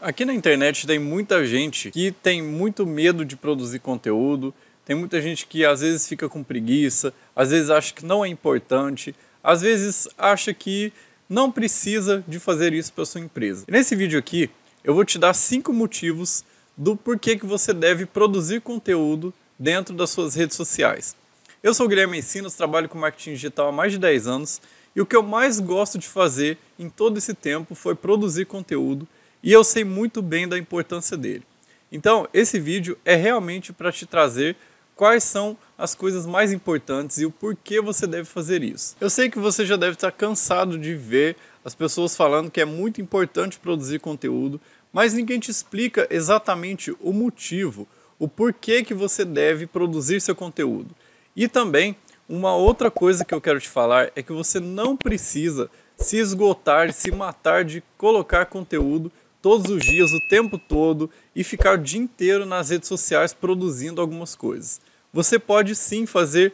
Aqui na internet tem muita gente que tem muito medo de produzir conteúdo, tem muita gente que às vezes fica com preguiça, às vezes acha que não é importante, às vezes acha que não precisa de fazer isso para sua empresa. E nesse vídeo aqui, eu vou te dar cinco motivos do porquê que você deve produzir conteúdo dentro das suas redes sociais. Eu sou o Guilherme Ensinos, trabalho com marketing digital há mais de 10 anos e o que eu mais gosto de fazer em todo esse tempo foi produzir conteúdo e eu sei muito bem da importância dele. Então, esse vídeo é realmente para te trazer quais são as coisas mais importantes e o porquê você deve fazer isso. Eu sei que você já deve estar cansado de ver as pessoas falando que é muito importante produzir conteúdo, mas ninguém te explica exatamente o motivo, o porquê que você deve produzir seu conteúdo. E também, uma outra coisa que eu quero te falar é que você não precisa se esgotar, se matar de colocar conteúdo todos os dias, o tempo todo e ficar o dia inteiro nas redes sociais produzindo algumas coisas. Você pode sim fazer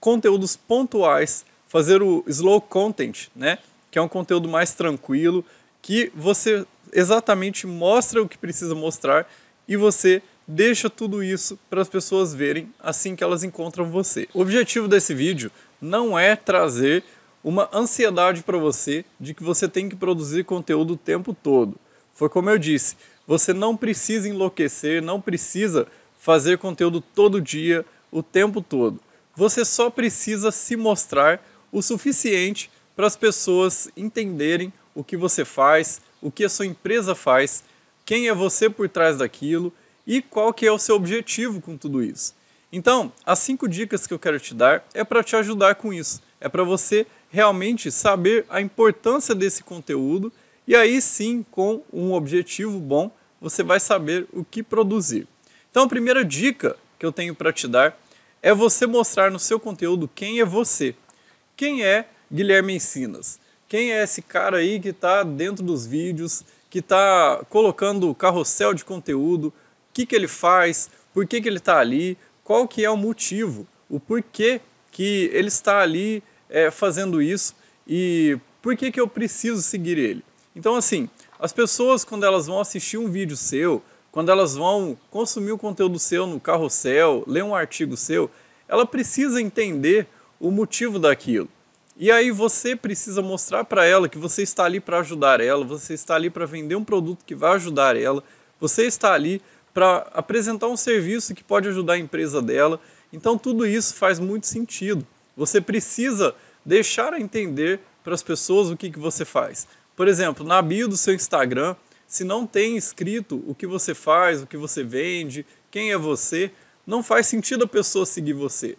conteúdos pontuais, fazer o slow content, né? Que é um conteúdo mais tranquilo, que você exatamente mostra o que precisa mostrar e você deixa tudo isso para as pessoas verem assim que elas encontram você. O objetivo desse vídeo não é trazer uma ansiedade para você de que você tem que produzir conteúdo o tempo todo. Foi como eu disse, você não precisa enlouquecer, não precisa fazer conteúdo todo dia, o tempo todo. Você só precisa se mostrar o suficiente para as pessoas entenderem o que você faz, o que a sua empresa faz, quem é você por trás daquilo e qual que é o seu objetivo com tudo isso. Então, as cinco dicas que eu quero te dar é para te ajudar com isso. É para você realmente saber a importância desse conteúdo e aí sim, com um objetivo bom, você vai saber o que produzir. Então, a primeira dica que eu tenho para te dar é você mostrar no seu conteúdo quem é você. Quem é Guilherme Ensinas? Quem é esse cara aí que está dentro dos vídeos, que está colocando o carrossel de conteúdo? O que, que ele faz? Por que, que ele está ali? Qual que é o motivo? O porquê que ele está ali é, fazendo isso? E por que, que eu preciso seguir ele? Então, assim, as pessoas, quando elas vão assistir um vídeo seu, quando elas vão consumir o conteúdo seu no carrossel, ler um artigo seu, ela precisa entender o motivo daquilo. E aí você precisa mostrar para ela que você está ali para ajudar ela, você está ali para vender um produto que vai ajudar ela, você está ali para apresentar um serviço que pode ajudar a empresa dela. Então tudo isso faz muito sentido. Você precisa deixar a entender para as pessoas o que, que você faz. Por exemplo, na bio do seu Instagram, se não tem escrito o que você faz, o que você vende, quem é você, não faz sentido a pessoa seguir você.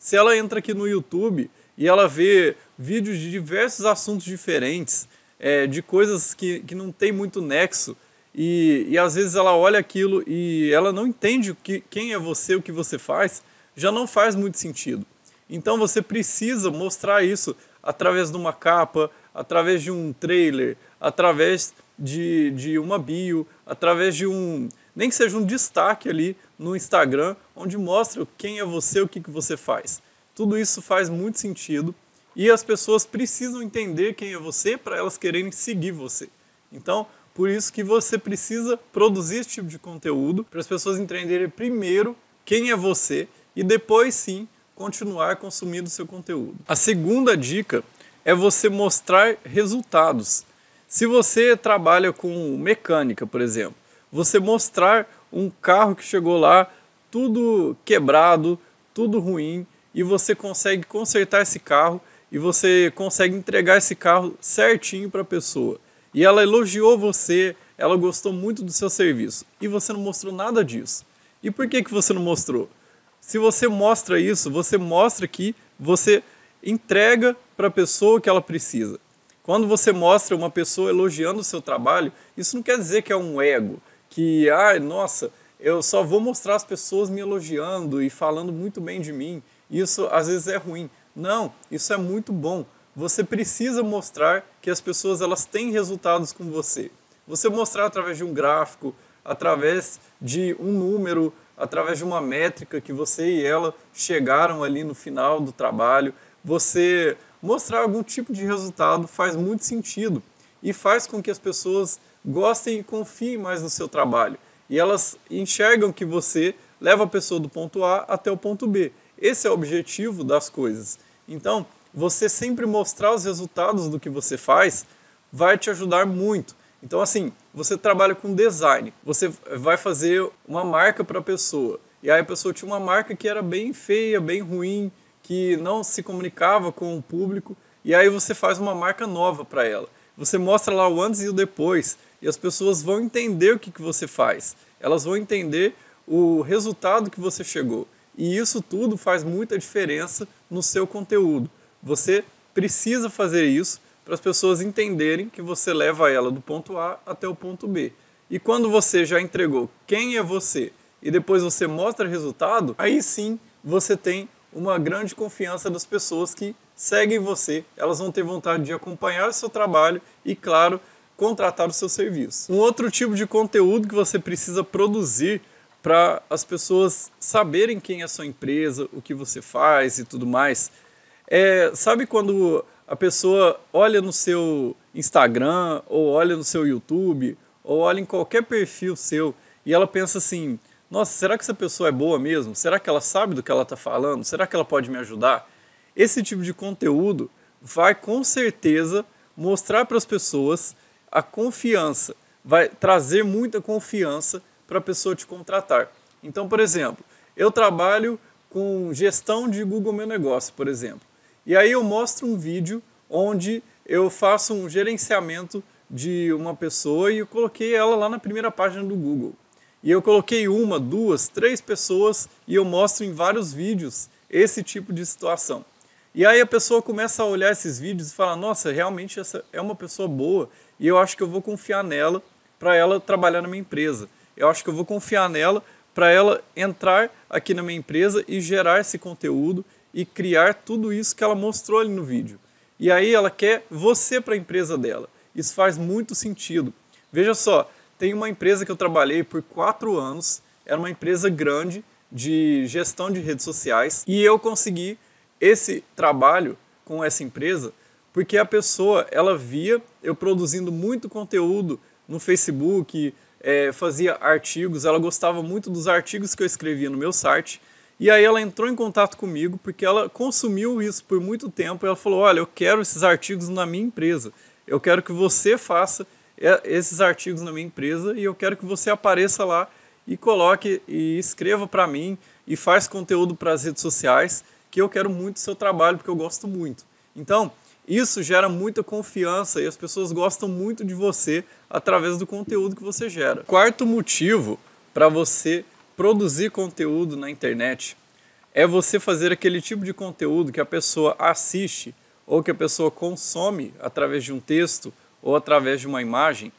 Se ela entra aqui no YouTube e ela vê vídeos de diversos assuntos diferentes, é, de coisas que, que não tem muito nexo, e, e às vezes ela olha aquilo e ela não entende que, quem é você, o que você faz, já não faz muito sentido. Então você precisa mostrar isso através de uma capa, através de um trailer, através de, de uma bio, através de um. nem que seja um destaque ali no Instagram, onde mostra quem é você, o que, que você faz. Tudo isso faz muito sentido e as pessoas precisam entender quem é você para elas quererem seguir você. Então, por isso que você precisa produzir esse tipo de conteúdo para as pessoas entenderem primeiro quem é você e depois sim continuar consumindo seu conteúdo. A segunda dica é você mostrar resultados. Se você trabalha com mecânica, por exemplo, você mostrar um carro que chegou lá tudo quebrado, tudo ruim, e você consegue consertar esse carro e você consegue entregar esse carro certinho para a pessoa. E ela elogiou você, ela gostou muito do seu serviço e você não mostrou nada disso. E por que, que você não mostrou? Se você mostra isso, você mostra que você entrega para a pessoa que ela precisa. Quando você mostra uma pessoa elogiando o seu trabalho, isso não quer dizer que é um ego, que, ai nossa, eu só vou mostrar as pessoas me elogiando e falando muito bem de mim. Isso às vezes é ruim. Não, isso é muito bom. Você precisa mostrar que as pessoas elas têm resultados com você. Você mostrar através de um gráfico, através de um número, através de uma métrica que você e ela chegaram ali no final do trabalho. Você mostrar algum tipo de resultado faz muito sentido e faz com que as pessoas gostem e confiem mais no seu trabalho. E elas enxergam que você leva a pessoa do ponto A até o ponto B. Esse é o objetivo das coisas. Então, você sempre mostrar os resultados do que você faz vai te ajudar muito. Então, assim, você trabalha com design, você vai fazer uma marca para a pessoa. E aí a pessoa tinha uma marca que era bem feia, bem ruim, que não se comunicava com o público, e aí você faz uma marca nova para ela. Você mostra lá o antes e o depois, e as pessoas vão entender o que, que você faz, elas vão entender o resultado que você chegou. E isso tudo faz muita diferença no seu conteúdo. Você precisa fazer isso para as pessoas entenderem que você leva ela do ponto A até o ponto B. E quando você já entregou quem é você e depois você mostra resultado, aí sim você tem uma grande confiança das pessoas que seguem você, elas vão ter vontade de acompanhar o seu trabalho e, claro, contratar o seu serviço. Um outro tipo de conteúdo que você precisa produzir para as pessoas saberem quem é a sua empresa, o que você faz e tudo mais. É, sabe quando a pessoa olha no seu Instagram ou olha no seu YouTube ou olha em qualquer perfil seu e ela pensa assim: nossa, será que essa pessoa é boa mesmo? Será que ela sabe do que ela está falando? Será que ela pode me ajudar? Esse tipo de conteúdo vai com certeza mostrar para as pessoas a confiança, vai trazer muita confiança para a pessoa te contratar. Então, por exemplo, eu trabalho com gestão de Google Meu Negócio, por exemplo. E aí eu mostro um vídeo onde eu faço um gerenciamento de uma pessoa e eu coloquei ela lá na primeira página do Google. E eu coloquei uma, duas, três pessoas e eu mostro em vários vídeos esse tipo de situação. E aí a pessoa começa a olhar esses vídeos e fala: "Nossa, realmente essa é uma pessoa boa e eu acho que eu vou confiar nela para ela trabalhar na minha empresa. Eu acho que eu vou confiar nela para ela entrar aqui na minha empresa e gerar esse conteúdo e criar tudo isso que ela mostrou ali no vídeo. E aí ela quer você para a empresa dela. Isso faz muito sentido. Veja só, tem uma empresa que eu trabalhei por quatro anos, era uma empresa grande de gestão de redes sociais e eu consegui esse trabalho com essa empresa porque a pessoa ela via eu produzindo muito conteúdo no Facebook, é, fazia artigos, ela gostava muito dos artigos que eu escrevia no meu site. E aí ela entrou em contato comigo porque ela consumiu isso por muito tempo. ela falou: Olha, eu quero esses artigos na minha empresa. Eu quero que você faça é, esses artigos na minha empresa e eu quero que você apareça lá e coloque e escreva para mim e faz conteúdo para as redes sociais, que eu quero muito o seu trabalho porque eu gosto muito. Então, isso gera muita confiança e as pessoas gostam muito de você através do conteúdo que você gera. Quarto motivo para você produzir conteúdo na internet é você fazer aquele tipo de conteúdo que a pessoa assiste ou que a pessoa consome através de um texto ou através de uma imagem,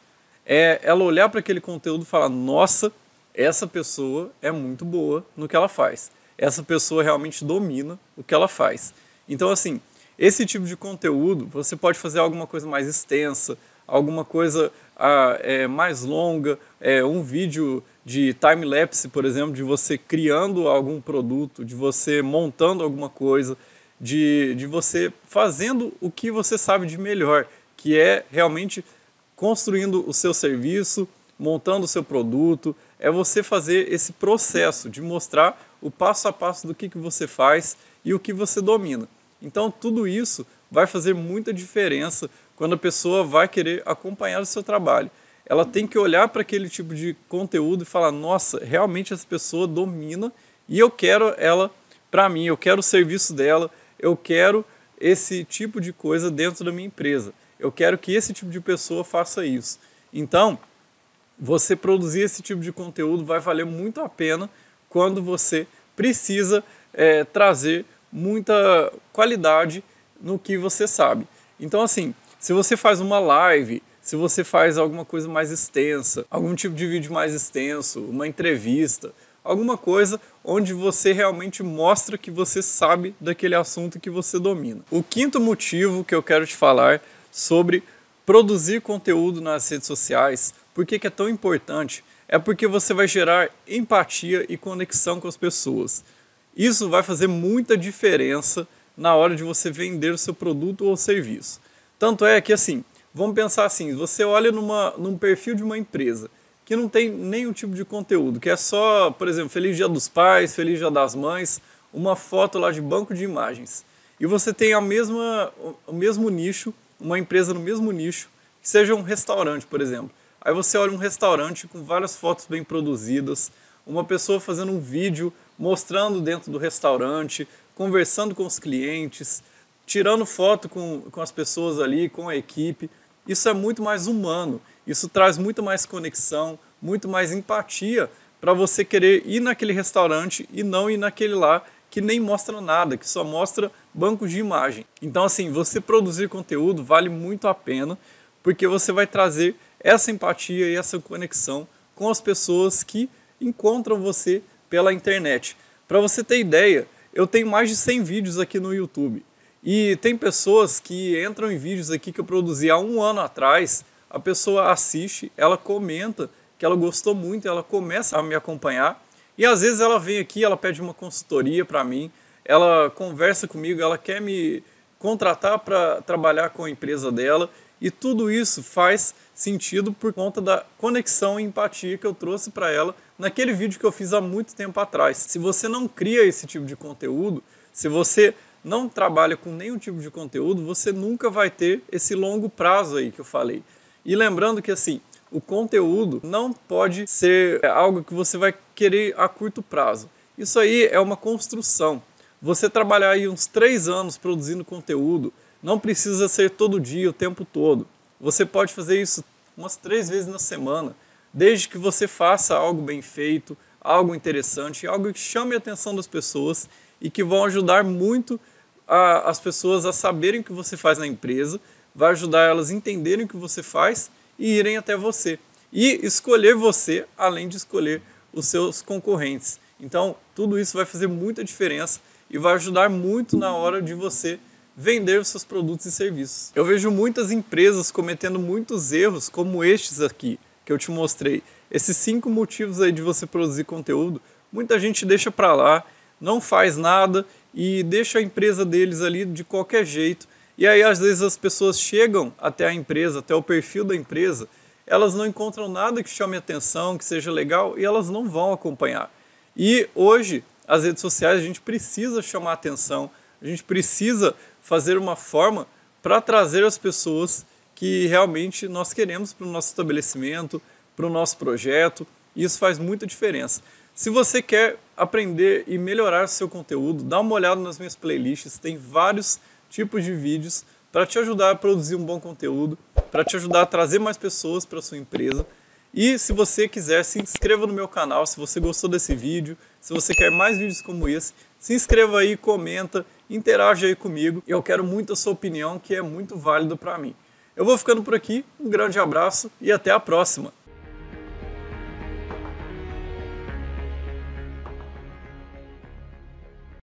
é ela olhar para aquele conteúdo e falar: nossa, essa pessoa é muito boa no que ela faz. Essa pessoa realmente domina o que ela faz. Então, assim, esse tipo de conteúdo você pode fazer alguma coisa mais extensa, alguma coisa ah, é, mais longa, é, um vídeo de time-lapse, por exemplo, de você criando algum produto, de você montando alguma coisa, de, de você fazendo o que você sabe de melhor, que é realmente construindo o seu serviço, montando o seu produto, é você fazer esse processo de mostrar o passo a passo do que, que você faz e o que você domina. Então, tudo isso vai fazer muita diferença quando a pessoa vai querer acompanhar o seu trabalho. Ela tem que olhar para aquele tipo de conteúdo e falar: nossa, realmente essa pessoa domina e eu quero ela para mim, eu quero o serviço dela, eu quero esse tipo de coisa dentro da minha empresa. Eu quero que esse tipo de pessoa faça isso. Então, você produzir esse tipo de conteúdo vai valer muito a pena quando você precisa é, trazer muita qualidade no que você sabe. Então, assim, se você faz uma live, se você faz alguma coisa mais extensa, algum tipo de vídeo mais extenso, uma entrevista, alguma coisa onde você realmente mostra que você sabe daquele assunto que você domina. O quinto motivo que eu quero te falar sobre produzir conteúdo nas redes sociais. Por que, que é tão importante? É porque você vai gerar empatia e conexão com as pessoas. Isso vai fazer muita diferença na hora de você vender o seu produto ou serviço. Tanto é que, assim, vamos pensar assim: você olha numa, num perfil de uma empresa que não tem nenhum tipo de conteúdo, que é só, por exemplo, Feliz Dia dos Pais, Feliz Dia das Mães, uma foto lá de banco de imagens. E você tem a mesma, o mesmo nicho uma empresa no mesmo nicho, que seja um restaurante, por exemplo. Aí você olha um restaurante com várias fotos bem produzidas, uma pessoa fazendo um vídeo mostrando dentro do restaurante, conversando com os clientes, tirando foto com, com as pessoas ali, com a equipe. Isso é muito mais humano, isso traz muito mais conexão, muito mais empatia para você querer ir naquele restaurante e não ir naquele lá que nem mostra nada, que só mostra bancos de imagem. Então, assim, você produzir conteúdo vale muito a pena, porque você vai trazer essa empatia e essa conexão com as pessoas que encontram você pela internet. Para você ter ideia, eu tenho mais de 100 vídeos aqui no YouTube. E tem pessoas que entram em vídeos aqui que eu produzi há um ano atrás, a pessoa assiste, ela comenta que ela gostou muito, ela começa a me acompanhar. E às vezes ela vem aqui, ela pede uma consultoria para mim, ela conversa comigo, ela quer me contratar para trabalhar com a empresa dela e tudo isso faz sentido por conta da conexão e empatia que eu trouxe para ela naquele vídeo que eu fiz há muito tempo atrás. Se você não cria esse tipo de conteúdo, se você não trabalha com nenhum tipo de conteúdo, você nunca vai ter esse longo prazo aí que eu falei. E lembrando que assim, o conteúdo não pode ser é, algo que você vai querer a curto prazo. Isso aí é uma construção. Você trabalhar aí uns três anos produzindo conteúdo, não precisa ser todo dia, o tempo todo. Você pode fazer isso umas três vezes na semana, desde que você faça algo bem feito, algo interessante, algo que chame a atenção das pessoas e que vão ajudar muito a, as pessoas a saberem o que você faz na empresa, vai ajudar elas a entenderem o que você faz e irem até você. E escolher você, além de escolher os seus concorrentes. Então, tudo isso vai fazer muita diferença e vai ajudar muito na hora de você vender os seus produtos e serviços. Eu vejo muitas empresas cometendo muitos erros como estes aqui que eu te mostrei. Esses cinco motivos aí de você produzir conteúdo, muita gente deixa para lá, não faz nada e deixa a empresa deles ali de qualquer jeito. E aí às vezes as pessoas chegam até a empresa, até o perfil da empresa, elas não encontram nada que chame atenção, que seja legal e elas não vão acompanhar. E hoje as redes sociais, a gente precisa chamar atenção, a gente precisa fazer uma forma para trazer as pessoas que realmente nós queremos para o nosso estabelecimento, para o nosso projeto, e isso faz muita diferença. Se você quer aprender e melhorar seu conteúdo, dá uma olhada nas minhas playlists, tem vários tipos de vídeos para te ajudar a produzir um bom conteúdo, para te ajudar a trazer mais pessoas para sua empresa. E se você quiser, se inscreva no meu canal, se você gostou desse vídeo, se você quer mais vídeos como esse, se inscreva aí, comenta, interage aí comigo. Eu quero muito a sua opinião, que é muito válido para mim. Eu vou ficando por aqui, um grande abraço e até a próxima!